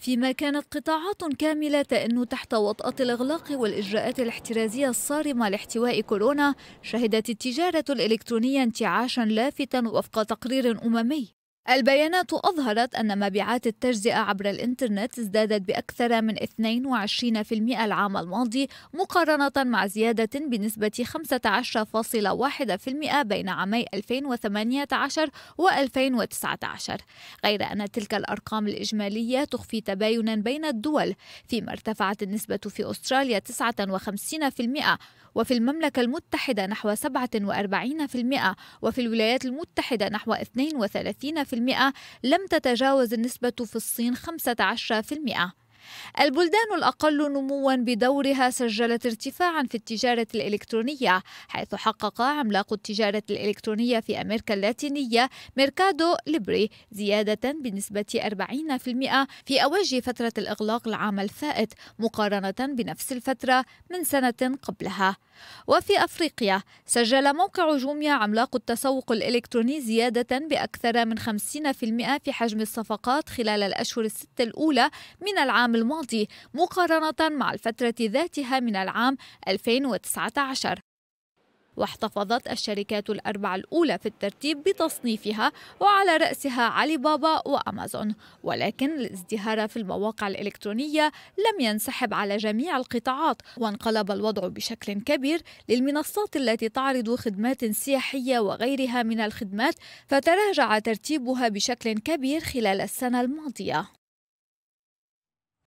فيما كانت قطاعات كاملة تئن تحت وطأة الإغلاق والإجراءات الاحترازية الصارمة لاحتواء كورونا شهدت التجارة الإلكترونية انتعاشا لافتا وفق تقرير أممي البيانات أظهرت أن مبيعات التجزئة عبر الإنترنت ازدادت بأكثر من 22% العام الماضي مقارنة مع زيادة بنسبة 15.1% بين عامي 2018 و 2019 غير أن تلك الأرقام الإجمالية تخفي تباينا بين الدول فيما ارتفعت النسبة في أستراليا 59% وفي المملكة المتحدة نحو 47% وفي الولايات المتحدة نحو 32% لم تتجاوز النسبة في الصين 15% البلدان الأقل نموا بدورها سجلت ارتفاعا في التجارة الإلكترونية حيث حقق عملاق التجارة الإلكترونية في أمريكا اللاتينية ميركادو ليبري زيادة بنسبة 40% في أوج فترة الإغلاق العام الفائت مقارنة بنفس الفترة من سنة قبلها وفي أفريقيا سجل موقع جوميا عملاق التسوق الإلكتروني زيادة بأكثر من 50% في حجم الصفقات خلال الأشهر الستة الأولى من العام العام الماضي مقارنة مع الفترة ذاتها من العام 2019 واحتفظت الشركات الأربع الأولى في الترتيب بتصنيفها وعلى رأسها علي بابا وأمازون ولكن الازدهار في المواقع الإلكترونية لم ينسحب على جميع القطاعات وانقلب الوضع بشكل كبير للمنصات التي تعرض خدمات سياحية وغيرها من الخدمات فتراجع ترتيبها بشكل كبير خلال السنة الماضية